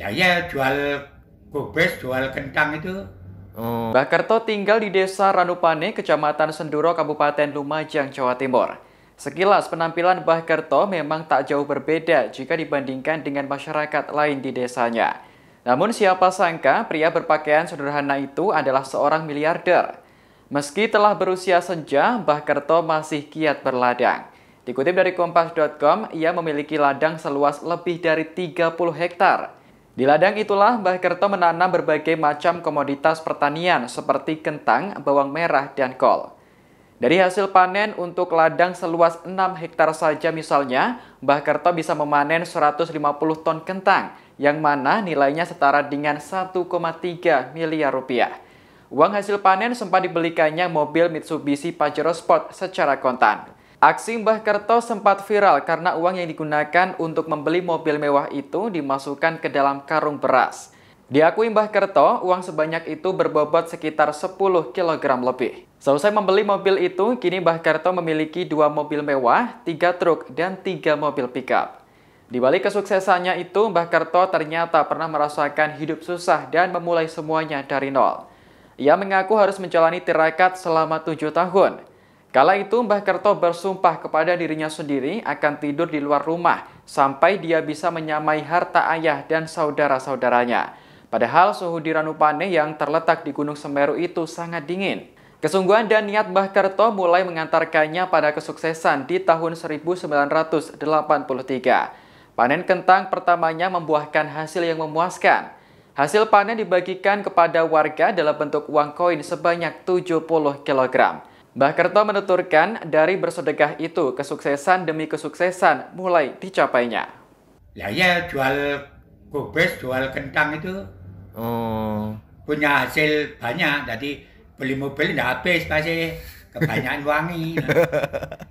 Ya ya jual gobes, jual kentang itu. Oh. Mbak Kerto tinggal di desa Ranupane, kecamatan Senduro, Kabupaten Lumajang, Jawa Timur. Sekilas penampilan Mbah Kerto memang tak jauh berbeda jika dibandingkan dengan masyarakat lain di desanya. Namun siapa sangka pria berpakaian sederhana itu adalah seorang miliarder. Meski telah berusia senja, Mbah Kerto masih kiat berladang. Dikutip dari kompas.com, ia memiliki ladang seluas lebih dari 30 hektare. Di ladang itulah Mbah Kerto menanam berbagai macam komoditas pertanian seperti kentang, bawang merah, dan kol. Dari hasil panen untuk ladang seluas 6 hektar saja misalnya, Mbah Kerto bisa memanen 150 ton kentang, yang mana nilainya setara dengan 1,3 miliar rupiah. Uang hasil panen sempat dibelikannya mobil Mitsubishi Pajero Sport secara kontan. Aksi Mbah Kerto sempat viral karena uang yang digunakan untuk membeli mobil mewah itu dimasukkan ke dalam karung beras. Diakui Mbah Kerto, uang sebanyak itu berbobot sekitar 10 kg lebih. Selesai membeli mobil itu, kini Mbah Kerto memiliki dua mobil mewah, tiga truk, dan tiga mobil pickup. Di balik kesuksesannya itu, Mbah Kerto ternyata pernah merasakan hidup susah dan memulai semuanya dari nol. Ia mengaku harus menjalani tirakat selama tujuh tahun – Kala itu Mbah Kerto bersumpah kepada dirinya sendiri akan tidur di luar rumah sampai dia bisa menyamai harta ayah dan saudara-saudaranya. Padahal suhu di Ranupane yang terletak di Gunung Semeru itu sangat dingin. Kesungguhan dan niat Mbah Kerto mulai mengantarkannya pada kesuksesan di tahun 1983. Panen kentang pertamanya membuahkan hasil yang memuaskan. Hasil panen dibagikan kepada warga dalam bentuk uang koin sebanyak 70 kilogram. Mbah Kerto menuturkan dari bersedekah itu kesuksesan demi kesuksesan mulai dicapainya. Ya ya jual kubis, jual kentang itu oh. punya hasil banyak. Jadi beli mobil tidak habis pasti kebanyakan wangi.